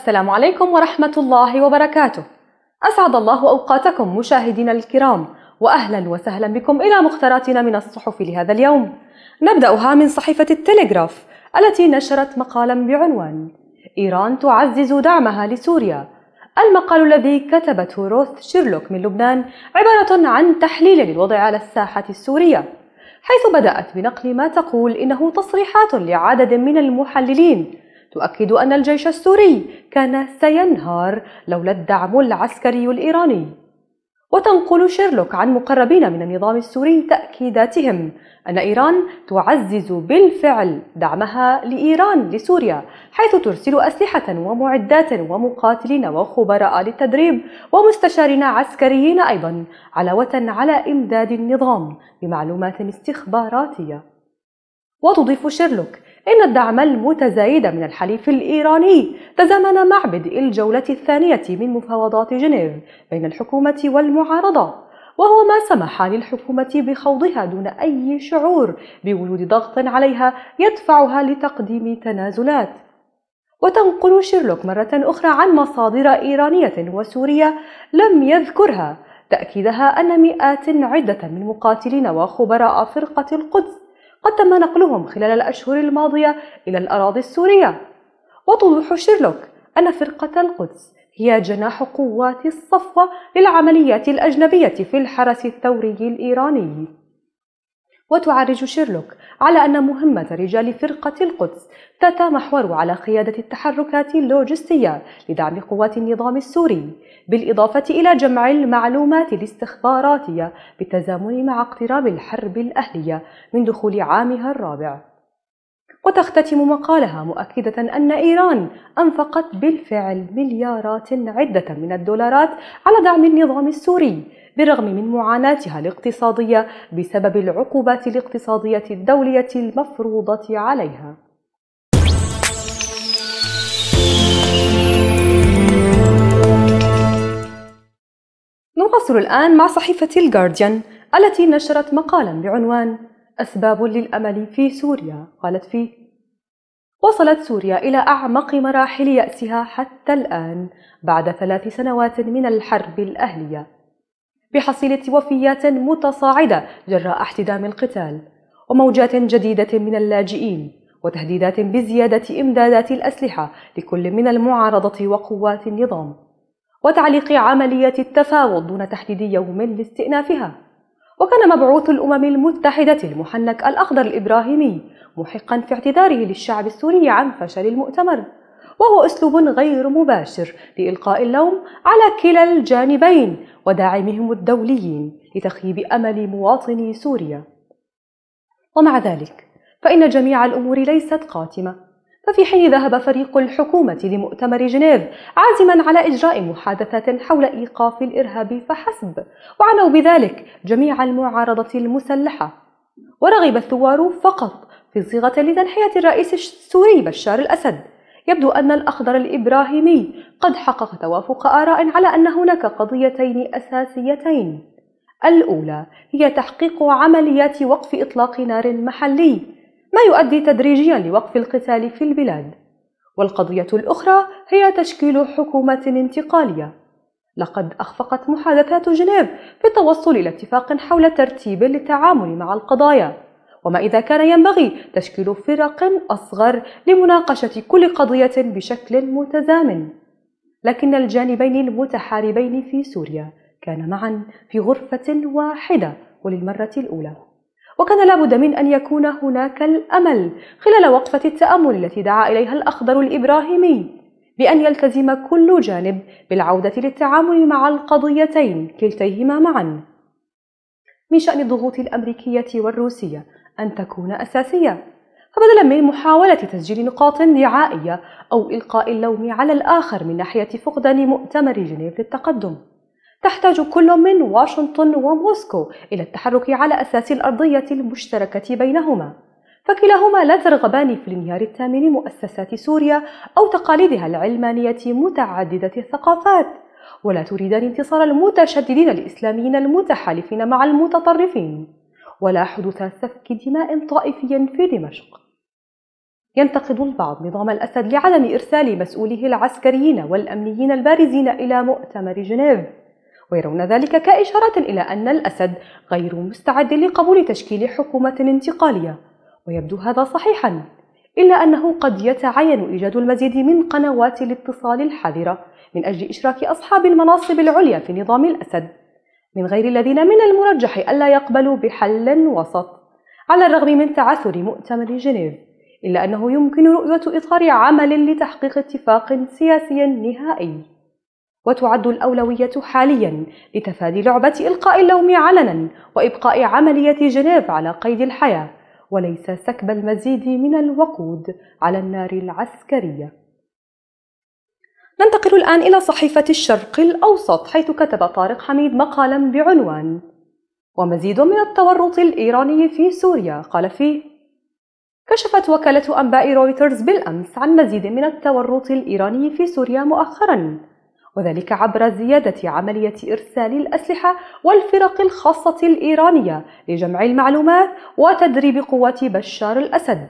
السلام عليكم ورحمة الله وبركاته. أسعد الله أوقاتكم مشاهدينا الكرام، وأهلا وسهلا بكم إلى مختاراتنا من الصحف لهذا اليوم. نبدأها من صحيفة التلغراف التي نشرت مقالا بعنوان: إيران تعزز دعمها لسوريا. المقال الذي كتبته روث شيرلوك من لبنان عبارة عن تحليل للوضع على الساحة السورية. حيث بدأت بنقل ما تقول إنه تصريحات لعدد من المحللين تؤكد أن الجيش السوري كان سينهار لولا الدعم العسكري الإيراني وتنقل شيرلوك عن مقربين من النظام السوري تأكيداتهم أن إيران تعزز بالفعل دعمها لإيران لسوريا حيث ترسل أسلحة ومعدات ومقاتلين وخبراء للتدريب ومستشارين عسكريين أيضا علاوة على إمداد النظام بمعلومات استخباراتية وتضيف شيرلوك إن الدعم المتزايد من الحليف الإيراني تزامن مع بدء الجولة الثانية من مفاوضات جنيف بين الحكومة والمعارضة وهو ما سمح للحكومة بخوضها دون أي شعور بوجود ضغط عليها يدفعها لتقديم تنازلات وتنقل شيرلوك مرة أخرى عن مصادر إيرانية وسورية لم يذكرها تأكيدها أن مئات عدة من مقاتلين وخبراء فرقة القدس قد تم نقلهم خلال الأشهر الماضية إلى الأراضي السورية وتوضح شيرلوك أن فرقة القدس هي جناح قوات الصفوة للعمليات الأجنبية في الحرس الثوري الإيراني وتعرج شيرلوك على أن مهمة رجال فرقة القدس تتمحور على قيادة التحركات اللوجستية لدعم قوات النظام السوري، بالإضافة إلى جمع المعلومات الاستخباراتية بالتزامن مع اقتراب الحرب الأهلية من دخول عامها الرابع. وتختتم مقالها مؤكدة أن إيران أنفقت بالفعل مليارات عدة من الدولارات على دعم النظام السوري بالرغم من معاناتها الاقتصادية بسبب العقوبات الاقتصادية الدولية المفروضة عليها. نواصل الآن مع صحيفة الجارديان التي نشرت مقالا بعنوان أسباب للأمل في سوريا قالت فيه وصلت سوريا إلى أعمق مراحل يأسها حتى الآن بعد ثلاث سنوات من الحرب الأهلية بحصيلة وفيات متصاعدة جراء احتدام القتال وموجات جديدة من اللاجئين وتهديدات بزيادة إمدادات الأسلحة لكل من المعارضة وقوات النظام وتعليق عملية التفاوض دون تحديد يوم لاستئنافها وكان مبعوث الأمم المتحدة المحنك الأخضر الإبراهيمي محقا في اعتذاره للشعب السوري عن فشل المؤتمر وهو أسلوب غير مباشر لإلقاء اللوم على كلا الجانبين وداعمهم الدوليين لتخييب أمل مواطني سوريا ومع ذلك فإن جميع الأمور ليست قاتمة ففي حين ذهب فريق الحكومة لمؤتمر جنيف عازما على إجراء محادثة حول إيقاف الإرهاب فحسب وعنوا بذلك جميع المعارضة المسلحة ورغب الثوار فقط في صيغة لتنحية الرئيس السوري بشار الأسد يبدو أن الأخضر الإبراهيمي قد حقق توافق آراء على أن هناك قضيتين أساسيتين الأولى هي تحقيق عمليات وقف إطلاق نار محلي ما يؤدي تدريجيا لوقف القتال في البلاد والقضية الأخرى هي تشكيل حكومة انتقالية لقد أخفقت محادثات جنيف في التوصل إلى اتفاق حول ترتيب للتعامل مع القضايا وما إذا كان ينبغي تشكيل فرق أصغر لمناقشة كل قضية بشكل متزامن لكن الجانبين المتحاربين في سوريا كان معا في غرفة واحدة وللمرة الأولى وكان لابد من أن يكون هناك الأمل خلال وقفة التأمل التي دعا إليها الأخضر الإبراهيمي بأن يلتزم كل جانب بالعودة للتعامل مع القضيتين كلتيهما معا من شأن الضغوط الأمريكية والروسية أن تكون أساسية فبدلا من محاولة تسجيل نقاط دعائية أو إلقاء اللوم على الآخر من ناحية فقدان مؤتمر جنيف للتقدم تحتاج كل من واشنطن وموسكو إلى التحرك على أساس الأرضية المشتركة بينهما فكلاهما لا ترغبان في الانهيار التام لمؤسسات سوريا أو تقاليدها العلمانية متعددة الثقافات ولا تريدان انتصار المتشددين الإسلاميين المتحالفين مع المتطرفين ولا حدوث سفك دماء طائفي في دمشق ينتقد البعض نظام الأسد لعدم إرسال مسؤوليه العسكريين والأمنيين البارزين إلى مؤتمر جنيف ويرون ذلك كإشارة إلى أن الأسد غير مستعد لقبول تشكيل حكومة انتقالية ويبدو هذا صحيحا إلا أنه قد يتعين إيجاد المزيد من قنوات الاتصال الحذرة من أجل إشراك أصحاب المناصب العليا في نظام الأسد من غير الذين من المرجح ألا يقبلوا بحل وسط على الرغم من تعثر مؤتمر جنيف إلا أنه يمكن رؤية إطار عمل لتحقيق اتفاق سياسي نهائي وتعد الأولوية حاليا لتفادي لعبة إلقاء اللوم علنا وإبقاء عملية جنيف على قيد الحياة وليس سكب المزيد من الوقود على النار العسكرية ننتقل الآن إلى صحيفة الشرق الأوسط حيث كتب طارق حميد مقالا بعنوان ومزيد من التورط الإيراني في سوريا قال فيه كشفت وكالة أنباء رويترز بالأمس عن مزيد من التورط الإيراني في سوريا مؤخراً وذلك عبر زيادة عملية إرسال الأسلحة والفرق الخاصة الإيرانية لجمع المعلومات وتدريب قوات بشار الأسد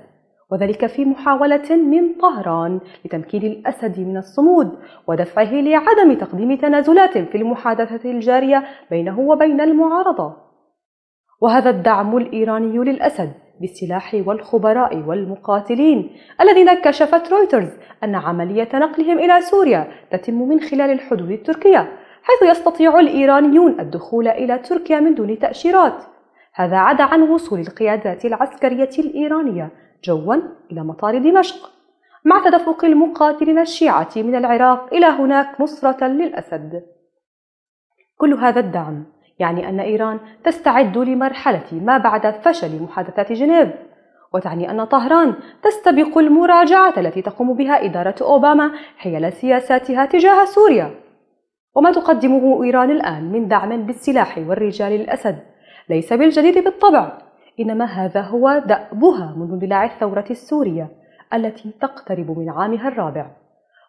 وذلك في محاولة من طهران لتمكين الأسد من الصمود ودفعه لعدم تقديم تنازلات في المحادثة الجارية بينه وبين المعارضة وهذا الدعم الإيراني للأسد بالسلاح والخبراء والمقاتلين الذين كشفت رويترز أن عملية نقلهم إلى سوريا تتم من خلال الحدود التركية حيث يستطيع الإيرانيون الدخول إلى تركيا من دون تأشيرات هذا عدا عن وصول القيادات العسكرية الإيرانية جوا إلى مطار دمشق مع تدفق المقاتلين الشيعة من العراق إلى هناك نصرة للأسد كل هذا الدعم يعني أن إيران تستعد لمرحلة ما بعد فشل محادثات جنيف وتعني أن طهران تستبق المراجعة التي تقوم بها إدارة أوباما حيال سياساتها تجاه سوريا وما تقدمه إيران الآن من دعم بالسلاح والرجال الأسد ليس بالجديد بالطبع إنما هذا هو دأبها منذ اندلاع الثورة السورية التي تقترب من عامها الرابع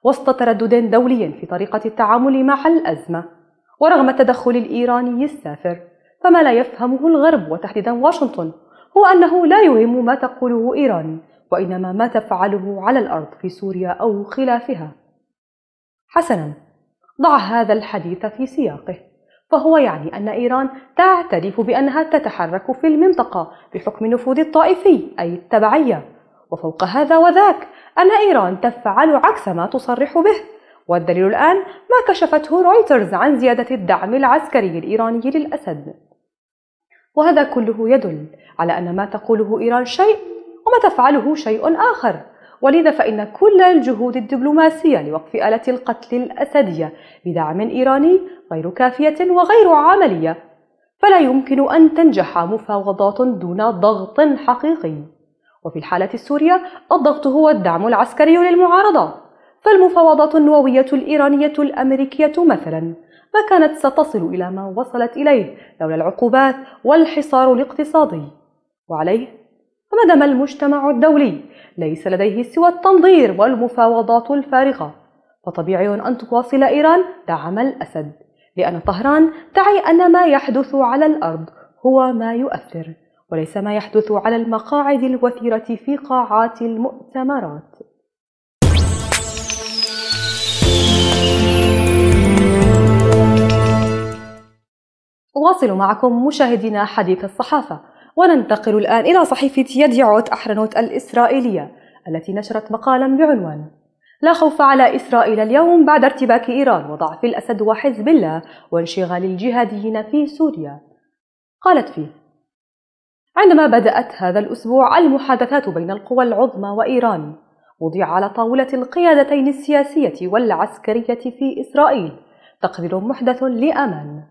وسط تردد دولي في طريقة التعامل مع الأزمة ورغم التدخل الإيراني السافر فما لا يفهمه الغرب وتحديدا واشنطن هو أنه لا يهم ما تقوله إيران وإنما ما تفعله على الأرض في سوريا أو خلافها حسنا ضع هذا الحديث في سياقه فهو يعني أن إيران تعترف بأنها تتحرك في المنطقة بحكم نفوذ الطائفي أي التبعية وفوق هذا وذاك أن إيران تفعل عكس ما تصرح به والدليل الآن ما كشفته رويترز عن زيادة الدعم العسكري الإيراني للأسد وهذا كله يدل على أن ما تقوله إيران شيء وما تفعله شيء آخر ولذا فإن كل الجهود الدبلوماسية لوقف آلة القتل الأسدية بدعم إيراني غير كافية وغير عملية فلا يمكن أن تنجح مفاوضات دون ضغط حقيقي وفي الحالة السورية الضغط هو الدعم العسكري للمعارضة فالمفاوضات النووية الإيرانية الأمريكية مثلا ما كانت ستصل إلى ما وصلت إليه لولا العقوبات والحصار الاقتصادي وعليه فما دام المجتمع الدولي ليس لديه سوى التنظير والمفاوضات الفارغة فطبيعي أن تواصل إيران دعم الأسد لأن طهران تعي أن ما يحدث على الأرض هو ما يؤثر وليس ما يحدث على المقاعد الوثيرة في قاعات المؤتمرات أواصل معكم مشاهدينا حديث الصحافة وننتقل الآن إلى صحيفة يديعوت أحرنوت الإسرائيلية التي نشرت مقالا بعنوان لا خوف على إسرائيل اليوم بعد ارتباك إيران وضعف الأسد وحزب الله وانشغال الجهاديين في سوريا قالت فيه عندما بدأت هذا الأسبوع المحادثات بين القوى العظمى وإيران وضع على طاولة القيادتين السياسية والعسكرية في إسرائيل تقرير محدث لأمان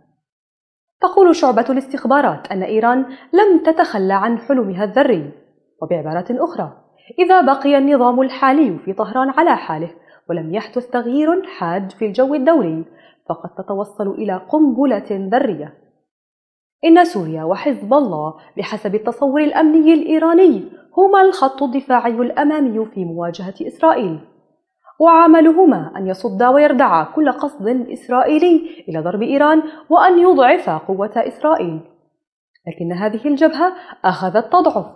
تقول شعبة الاستخبارات أن إيران لم تتخلى عن حلمها الذري وبعبارة أخرى إذا بقي النظام الحالي في طهران على حاله ولم يحدث تغيير حاد في الجو الدولي فقد تتوصل إلى قنبلة ذرية إن سوريا وحزب الله بحسب التصور الأمني الإيراني هما الخط الدفاعي الأمامي في مواجهة إسرائيل وعملهما أن يصد ويردع كل قصد إسرائيلي إلى ضرب إيران وأن يضعف قوة إسرائيل لكن هذه الجبهة أخذت تضعف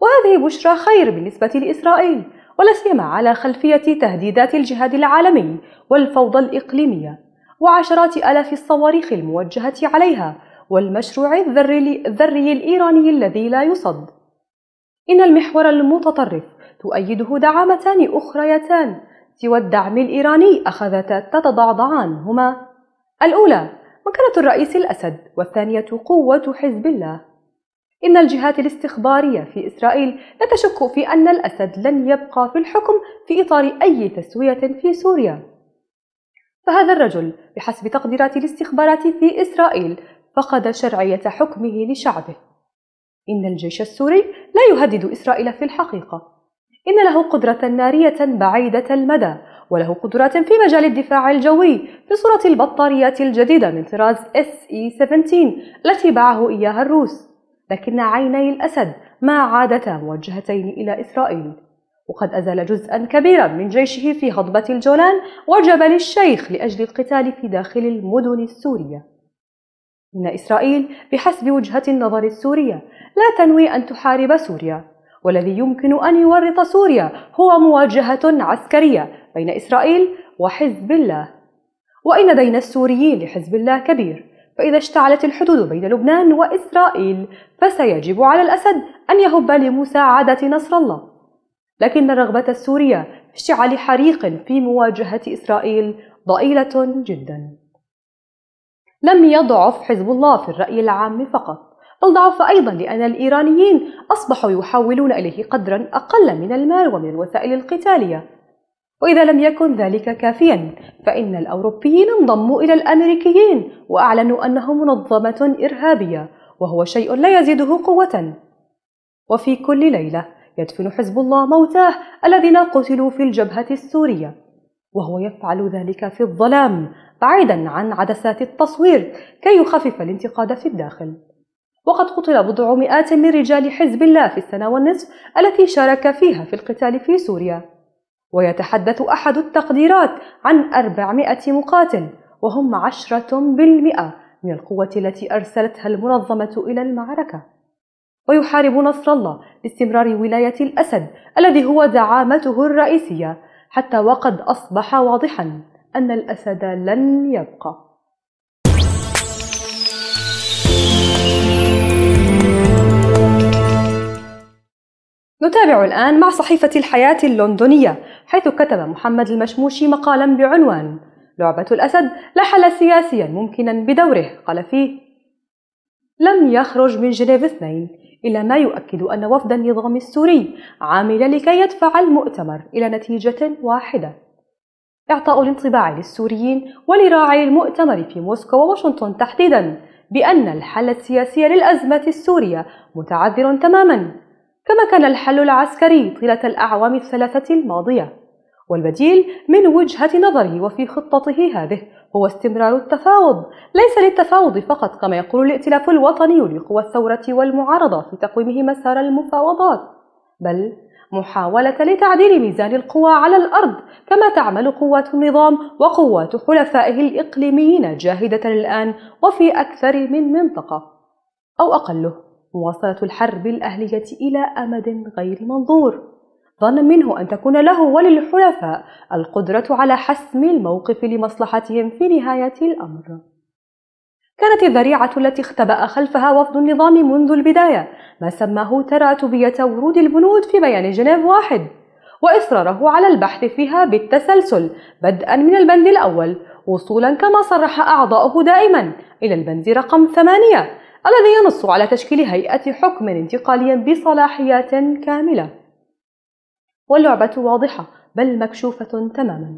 وهذه بشرى خير بالنسبة لإسرائيل ولا سيما على خلفية تهديدات الجهاد العالمي والفوضى الإقليمية وعشرات آلاف الصواريخ الموجهة عليها والمشروع الذري, الذري الإيراني الذي لا يصد إن المحور المتطرف تؤيده دعامتان أخريتان سوى الدعم الإيراني أخذتا تتضعضعان هما الأولى مكانة الرئيس الأسد والثانية قوة حزب الله إن الجهات الاستخبارية في إسرائيل لا تشك في أن الأسد لن يبقى في الحكم في إطار أي تسوية في سوريا فهذا الرجل بحسب تقديرات الاستخبارات في إسرائيل فقد شرعية حكمه لشعبه إن الجيش السوري لا يهدد إسرائيل في الحقيقة إن له قدرة نارية بعيدة المدى وله قدرات في مجال الدفاع الجوي بصورة البطاريات الجديدة من طراز SE-17 التي باعه إياها الروس لكن عيني الأسد ما عادتا موجهتين إلى إسرائيل وقد أزال جزءا كبيرا من جيشه في هضبة الجولان وجبل الشيخ لأجل القتال في داخل المدن السورية إن إسرائيل بحسب وجهة النظر السورية لا تنوي أن تحارب سوريا والذي يمكن أن يورط سوريا هو مواجهة عسكرية بين إسرائيل وحزب الله وإن دين السوريين لحزب الله كبير فإذا اشتعلت الحدود بين لبنان وإسرائيل فسيجب على الأسد أن يهب لمساعدة نصر الله لكن الرغبة السورية في اشتعال حريق في مواجهة إسرائيل ضئيلة جدا لم يضعف حزب الله في الرأي العام فقط بل ضعف أيضا لأن الإيرانيين أصبحوا يحولون إليه قدرا أقل من المال ومن الوسائل القتالية وإذا لم يكن ذلك كافيا فإن الأوروبيين انضموا إلى الأمريكيين وأعلنوا أنه منظمة إرهابية وهو شيء لا يزيده قوة وفي كل ليلة يدفن حزب الله موتاه الذين قتلوا في الجبهة السورية وهو يفعل ذلك في الظلام بعيدا عن عدسات التصوير كي يخفف الانتقاد في الداخل وقد قتل بضع مئات من رجال حزب الله في السنة والنصف التي شارك فيها في القتال في سوريا ويتحدث أحد التقديرات عن 400 مقاتل وهم عشرة بالمئة من القوة التي أرسلتها المنظمة إلى المعركة ويحارب نصر الله باستمرار ولاية الأسد الذي هو دعامته الرئيسية حتى وقد أصبح واضحا أن الأسد لن يبقى نتابع الآن مع صحيفة الحياة اللندنية حيث كتب محمد المشموشي مقالا بعنوان لعبة الأسد لا حل سياسيا ممكنا بدوره قال فيه لم يخرج من جنيف اثنين إلى ما يؤكد أن وفد النظام السوري عمل لكي يدفع المؤتمر إلى نتيجة واحدة إعطاء الانطباع للسوريين ولراعي المؤتمر في موسكو وواشنطن تحديدا بأن الحل السياسي للأزمة السورية متعذر تماما كما كان الحل العسكري طيلة الأعوام الثلاثة الماضية والبديل من وجهة نظره وفي خطته هذه هو استمرار التفاوض ليس للتفاوض فقط كما يقول الائتلاف الوطني لقوى الثورة والمعارضة في تقويمه مسار المفاوضات بل محاولة لتعديل ميزان القوى على الأرض كما تعمل قوات النظام وقوات حلفائه الإقليميين جاهدة الآن وفي أكثر من منطقة أو أقله مواصلة الحرب الأهلية إلى أمد غير منظور ظن منه أن تكون له وللحلفاء القدرة على حسم الموقف لمصلحتهم في نهاية الأمر كانت الذريعة التي اختبأ خلفها وفد النظام منذ البداية ما سماه تراتبية ورود البنود في بيان جنيف واحد وإصراره على البحث فيها بالتسلسل بدءا من البند الأول وصولا كما صرح أعضاؤه دائما إلى البند رقم ثمانية الذي ينص على تشكيل هيئة حكم انتقالي بصلاحيات كاملة واللعبة واضحة بل مكشوفة تماما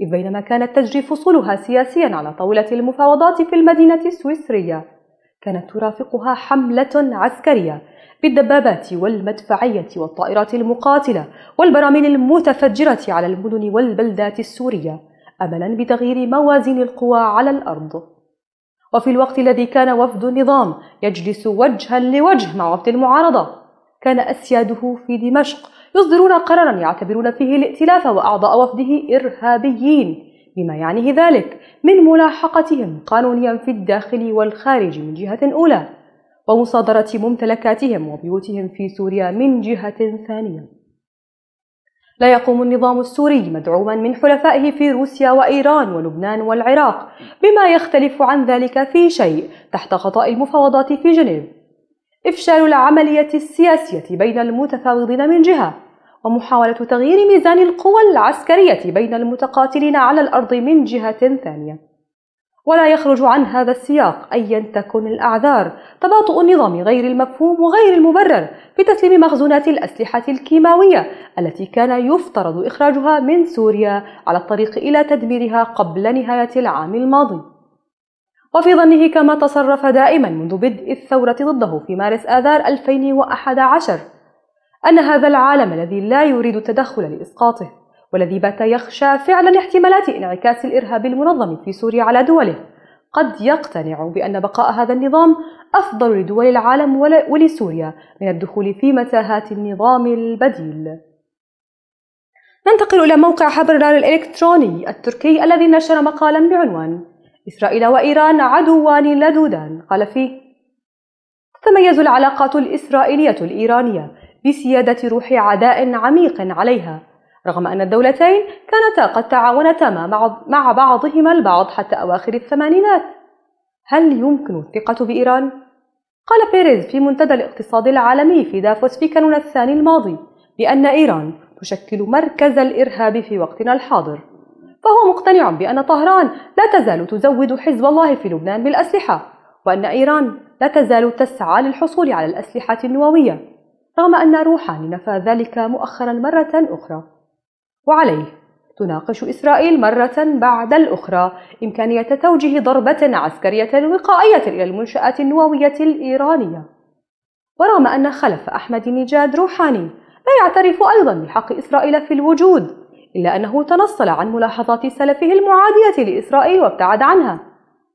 إذ بينما كانت تجري فصولها سياسيا على طاولة المفاوضات في المدينة السويسرية كانت ترافقها حملة عسكرية بالدبابات والمدفعية والطائرات المقاتلة والبراميل المتفجرة على المدن والبلدات السورية أملا بتغيير موازين القوى على الأرض وفي الوقت الذي كان وفد النظام يجلس وجها لوجه مع وفد المعارضة كان أسياده في دمشق يصدرون قرارا يعتبرون فيه الائتلاف وأعضاء وفده إرهابيين بما يعنيه ذلك من ملاحقتهم قانونيا في الداخل والخارج من جهة أولى ومصادرة ممتلكاتهم وبيوتهم في سوريا من جهة ثانية لا يقوم النظام السوري مدعوما من حلفائه في روسيا وإيران ولبنان والعراق بما يختلف عن ذلك في شيء تحت خطأ المفاوضات في جنيف إفشال العملية السياسية بين المتفاوضين من جهة ومحاولة تغيير ميزان القوى العسكرية بين المتقاتلين على الأرض من جهة ثانية ولا يخرج عن هذا السياق أيا تكن الأعذار تباطؤ النظام غير المفهوم وغير المبرر في تسليم مخزونات الأسلحة الكيماوية التي كان يفترض إخراجها من سوريا على الطريق إلى تدميرها قبل نهاية العام الماضي وفي ظنه كما تصرف دائما منذ بدء الثورة ضده في مارس آذار 2011 أن هذا العالم الذي لا يريد التدخل لإسقاطه والذي بات يخشى فعلا احتمالات انعكاس الإرهاب المنظم في سوريا على دوله قد يقتنع بأن بقاء هذا النظام أفضل لدول العالم ولسوريا من الدخول في متاهات النظام البديل ننتقل إلى موقع حبرار الإلكتروني التركي الذي نشر مقالا بعنوان إسرائيل وإيران عدوان لدودان قال فيه تتميز العلاقات الإسرائيلية الإيرانية بسيادة روح عداء عميق عليها رغم أن الدولتين كانتا قد تعاونتا مع بعضهما البعض حتى أواخر الثمانينات هل يمكن الثقة بإيران؟ قال بيريز في منتدى الاقتصاد العالمي في دافوس في كانون الثاني الماضي بأن إيران تشكل مركز الإرهاب في وقتنا الحاضر فهو مقتنع بأن طهران لا تزال تزود حزب الله في لبنان بالأسلحة وأن إيران لا تزال تسعى للحصول على الأسلحة النووية رغم أن روحاني نفى ذلك مؤخرا مرة أخرى وعليه تناقش إسرائيل مرة بعد الأخرى إمكانية توجيه ضربة عسكرية وقائية إلى المنشآت النووية الإيرانية ورغم أن خلف أحمد نجاد روحاني لا يعترف أيضا بحق إسرائيل في الوجود إلا أنه تنصل عن ملاحظات سلفه المعادية لإسرائيل وابتعد عنها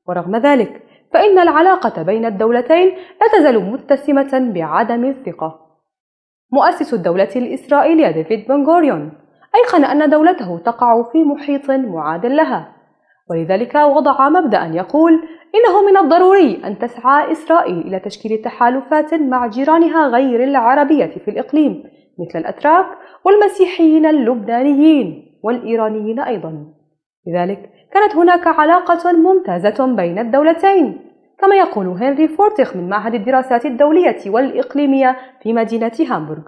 ورغم ذلك فإن العلاقة بين الدولتين لا تزال متسمة بعدم الثقة مؤسس الدولة الإسرائيلية ديفيد بن غوريون أيقن أن دولته تقع في محيط معاد لها ولذلك وضع مبدأ يقول إنه من الضروري أن تسعى إسرائيل إلى تشكيل تحالفات مع جيرانها غير العربية في الإقليم مثل الأتراك والمسيحيين اللبنانيين والإيرانيين أيضا لذلك كانت هناك علاقة ممتازة بين الدولتين كما يقول هنري فورتخ من معهد الدراسات الدولية والإقليمية في مدينة هامبورغ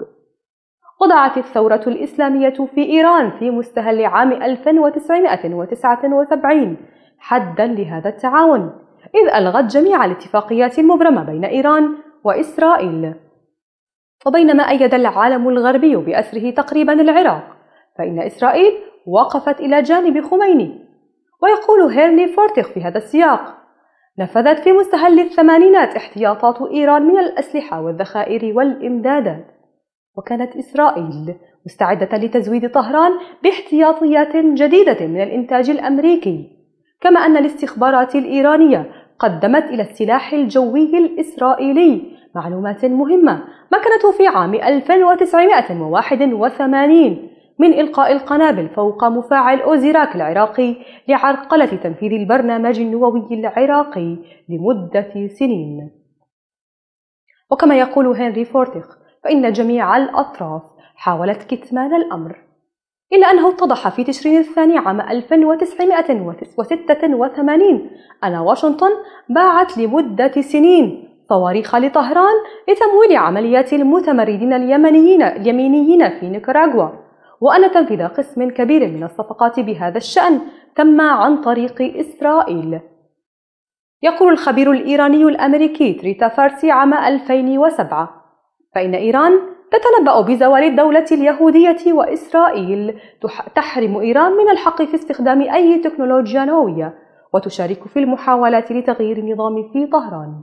وضعت الثورة الإسلامية في إيران في مستهل عام 1979 حدا لهذا التعاون، إذ ألغت جميع الاتفاقيات المبرمة بين إيران وإسرائيل. وبينما أيد العالم الغربي بأسره تقريبا العراق، فإن إسرائيل وقفت إلى جانب خميني. ويقول هيرني فورتيخ في هذا السياق: نفذت في مستهل الثمانينات احتياطات إيران من الأسلحة والذخائر والإمدادات. وكانت إسرائيل مستعدة لتزويد طهران باحتياطيات جديدة من الإنتاج الأمريكي، كما أن الاستخبارات الإيرانية قدمت إلى السلاح الجوي الإسرائيلي معلومات مهمة مكنته في عام 1981 من إلقاء القنابل فوق مفاعل أوزيراك العراقي لعرقلة تنفيذ البرنامج النووي العراقي لمدة سنين. وكما يقول هنري فورتخ فإن جميع الأطراف حاولت كتمان الأمر إلا أنه اتضح في تشرين الثاني عام 1986 أن واشنطن باعت لمدة سنين صواريخ لطهران لتمويل عمليات المتمردين اليمنيين اليمينيين في نيكاراغوا وأن تنفيذ قسم كبير من الصفقات بهذا الشأن تم عن طريق إسرائيل يقول الخبير الإيراني الأمريكي تريتا فارسي عام 2007 فإن إيران تتنبأ بزوال الدولة اليهودية وإسرائيل تحرم إيران من الحق في استخدام أي تكنولوجيا نووية وتشارك في المحاولات لتغيير النظام في طهران.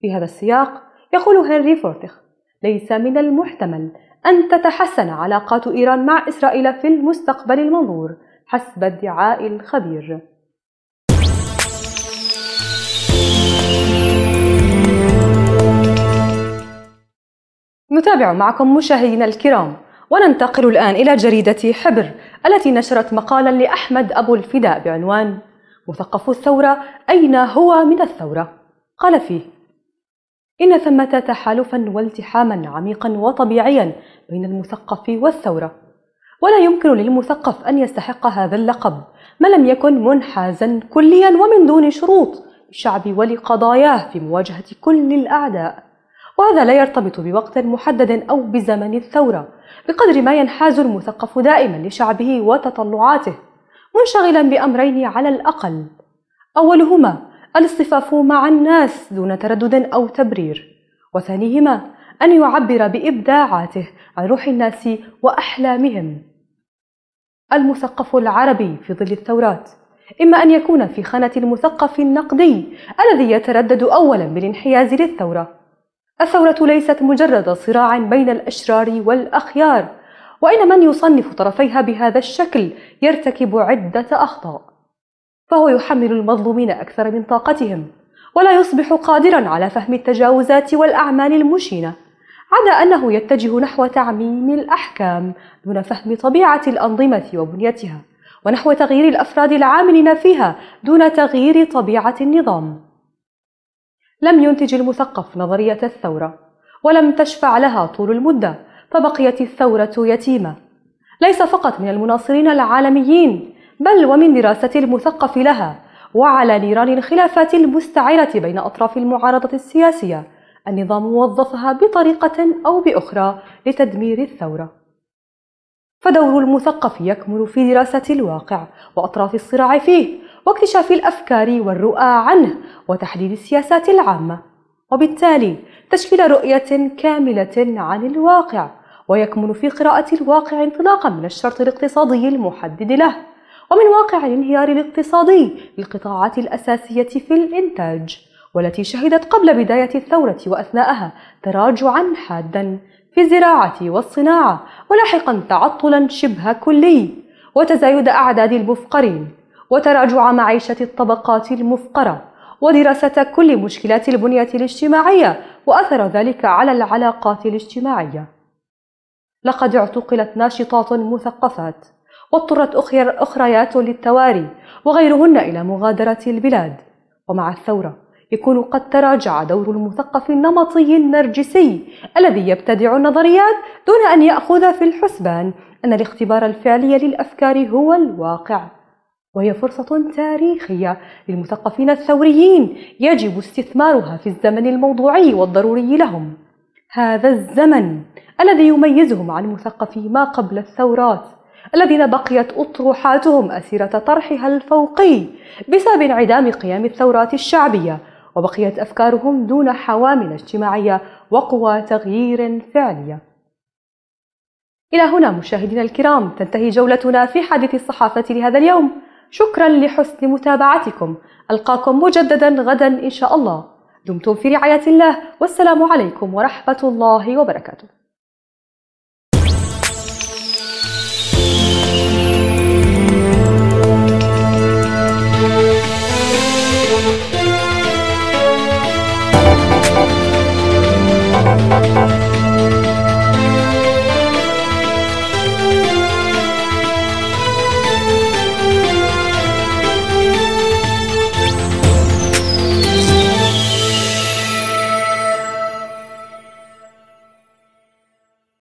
في هذا السياق يقول هنري فورتخ: ليس من المحتمل أن تتحسن علاقات إيران مع إسرائيل في المستقبل المنظور حسب ادعاء الخبير. نتابع معكم مشاهدينا الكرام وننتقل الآن إلى جريدة حبر التي نشرت مقالا لأحمد أبو الفداء بعنوان مثقف الثورة أين هو من الثورة؟ قال فيه إن ثمة تحالفا والتحاما عميقا وطبيعيا بين المثقف والثورة ولا يمكن للمثقف أن يستحق هذا اللقب ما لم يكن منحازا كليا ومن دون شروط للشعب ولقضاياه في مواجهة كل الأعداء وهذا لا يرتبط بوقت محدد أو بزمن الثورة بقدر ما ينحاز المثقف دائما لشعبه وتطلعاته منشغلا بأمرين على الأقل أولهما الاصطفاف مع الناس دون تردد أو تبرير وثانيهما أن يعبر بإبداعاته عن روح الناس وأحلامهم المثقف العربي في ظل الثورات إما أن يكون في خانة المثقف النقدي الذي يتردد أولا بالانحياز للثورة الثورة ليست مجرد صراع بين الأشرار والأخيار، وإن من يصنف طرفيها بهذا الشكل يرتكب عدة أخطاء، فهو يحمل المظلومين أكثر من طاقتهم، ولا يصبح قادرا على فهم التجاوزات والأعمال المشينة، عدا أنه يتجه نحو تعميم الأحكام دون فهم طبيعة الأنظمة وبنيتها، ونحو تغيير الأفراد العاملين فيها دون تغيير طبيعة النظام. لم ينتج المثقف نظرية الثورة ولم تشفع لها طول المدة فبقيت الثورة يتيمة ليس فقط من المناصرين العالميين بل ومن دراسة المثقف لها وعلى نيران الخلافات المستعرة بين أطراف المعارضة السياسية النظام وظفها بطريقة أو بأخرى لتدمير الثورة فدور المثقف يكمن في دراسة الواقع وأطراف الصراع فيه واكتشاف الأفكار والرؤى عنه وتحديد السياسات العامة وبالتالي تشكيل رؤية كاملة عن الواقع ويكمن في قراءة الواقع انطلاقا من الشرط الاقتصادي المحدد له ومن واقع الانهيار الاقتصادي للقطاعات الأساسية في الإنتاج والتي شهدت قبل بداية الثورة وأثناءها تراجعا حادا في الزراعة والصناعة ولاحقا تعطلا شبه كلي وتزايد أعداد المفقرين وتراجع معيشة الطبقات المفقرة ودراسة كل مشكلات البنية الاجتماعية وأثر ذلك على العلاقات الاجتماعية. لقد اعتقلت ناشطات مثقفات واضطرت أخريات للتواري وغيرهن إلى مغادرة البلاد ومع الثورة يكون قد تراجع دور المثقف النمطي النرجسي الذي يبتدع النظريات دون أن يأخذ في الحسبان أن الاختبار الفعلي للأفكار هو الواقع وهي فرصة تاريخية للمثقفين الثوريين يجب استثمارها في الزمن الموضوعي والضروري لهم هذا الزمن الذي يميزهم عن مثقفي ما قبل الثورات الذين بقيت أطروحاتهم أسيرة طرحها الفوقي بسبب انعدام قيام الثورات الشعبية وبقيت أفكارهم دون حوامل اجتماعية وقوى تغيير فعلية إلى هنا مشاهدينا الكرام تنتهي جولتنا في حديث الصحافة لهذا اليوم شكرا لحسن متابعتكم ألقاكم مجددا غدا إن شاء الله دمتم في رعاية الله والسلام عليكم ورحمة الله وبركاته